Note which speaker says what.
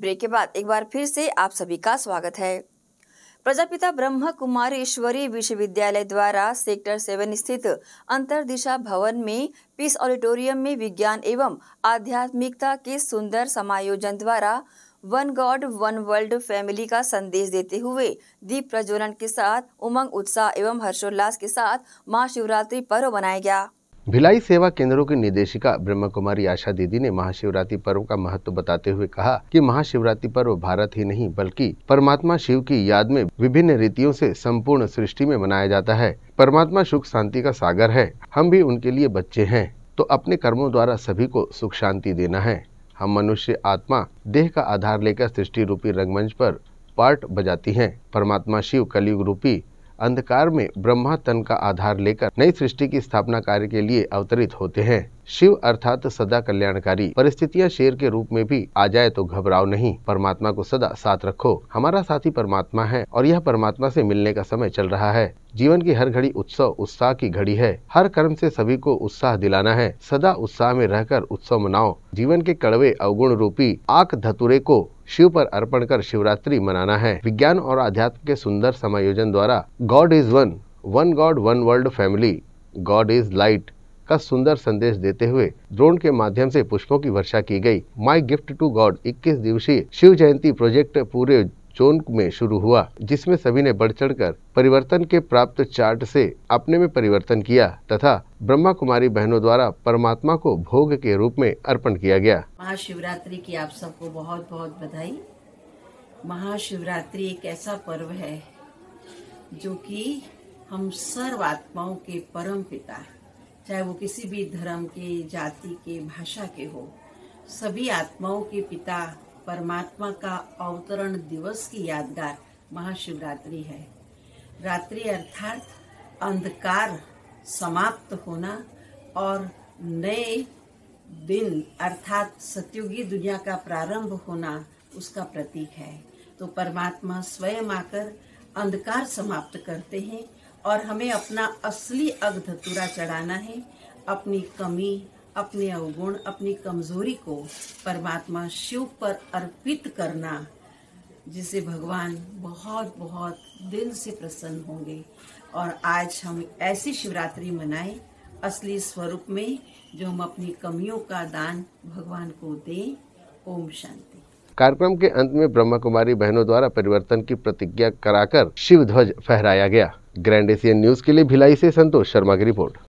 Speaker 1: break के बाद एक बार फिर से आप सभी का स्वागत है प्रजापिता ब्रह्म कुमारेश्वरी विश्वविद्यालय द्वारा सेक्टर सेवन स्थित अंतर दिशा भवन में पीस ऑडिटोरियम में विज्ञान एवं आध्यात्मिकता के सुंदर समायोजन द्वारा one God one world family का संदेश देते हुए दीप प्रज्वलन के साथ उमंग उत्साह एवं हर्षोल्लास के साथ महाशिवरात्रि पर्व मनाया गया
Speaker 2: भिलाई सेवा केंद्रों की निदेशिका ब्रह्म कुमारी आशा दीदी ने महाशिवरात्रि पर्व का महत्व बताते हुए कहा कि महाशिवरात्रि पर्व भारत ही नहीं बल्कि परमात्मा शिव की याद में विभिन्न रीतियों से संपूर्ण सृष्टि में मनाया जाता है परमात्मा सुख शांति का सागर है हम भी उनके लिए बच्चे हैं तो अपने कर्मों द्वारा सभी को सुख शांति देना है हम मनुष्य आत्मा देह का आधार लेकर सृष्टि रूपी रंगमंच पर पार्ट बजाती हैं परमात्मा शिव कलयुग रूपी अंधकार में ब्रह्मा तन का आधार लेकर नई सृष्टि की स्थापना कार्य के लिए अवतरित होते हैं शिव अर्थात सदा कल्याणकारी परिस्थितियाँ शेर के रूप में भी आ जाए तो घबराओ नहीं परमात्मा को सदा साथ रखो हमारा साथी परमात्मा है और यह परमात्मा से मिलने का समय चल रहा है जीवन की हर घड़ी उत्सव उत्साह की घड़ी है हर कर्म से सभी को उत्साह दिलाना है सदा उत्साह में रहकर उत्सव मनाओ जीवन के कड़वे अवगुण रूपी आक धतुरे को शिव पर अर्पण कर शिवरात्रि मनाना है विज्ञान और अध्यात्म के सुंदर समायोजन द्वारा God is one one God one world family God is light का सुंदर संदेश देते हुए ड्रोन के माध्यम से पुष्पों की वर्षा की गई माई गिफ्ट टू गॉड 21 दिवसीय शिव जयंती प्रोजेक्ट पूरे जोन में शुरू हुआ जिसमें सभी ने बढ़ कर परिवर्तन के प्राप्त चार्ट से अपने में परिवर्तन किया तथा ब्रह्मा कुमारी बहनों द्वारा परमात्मा को भोग के रूप में अर्पण किया गया
Speaker 3: महाशिवरात्रि की आप सबको बहुत बहुत बधाई महाशिवरात्रि एक ऐसा पर्व है जो कि हम सर्व आत्माओं के परम पिता है चाहे वो किसी भी धर्म के जाति के भाषा के हो सभी आत्माओं के पिता परमात्मा का अवतरण दिवस की यादगार महाशिवरात्रि है रात्रि अर्थात अंधकार समाप्त होना और नए दिन अर्थात सत्युगी दुनिया का प्रारंभ होना उसका प्रतीक है तो परमात्मा स्वयं आकर अंधकार समाप्त करते हैं और हमें अपना असली अगधतुरा चढ़ाना है अपनी कमी अपने अवगुण अपनी कमजोरी को परमात्मा शिव पर अर्पित करना जिसे भगवान बहुत बहुत दिल से प्रसन्न होंगे और आज हम ऐसी शिवरात्रि मनाएं असली स्वरूप में जो हम अपनी कमियों का दान भगवान को दें ओम शांति
Speaker 2: कार्यक्रम के अंत में ब्रह्मा कुमारी बहनों द्वारा परिवर्तन की प्रतिज्ञा कराकर शिव ध्वज फहराया गया ग्रैंड एशियन न्यूज़ के लिए भिलाई से संतोष शर्मा की रिपोर्ट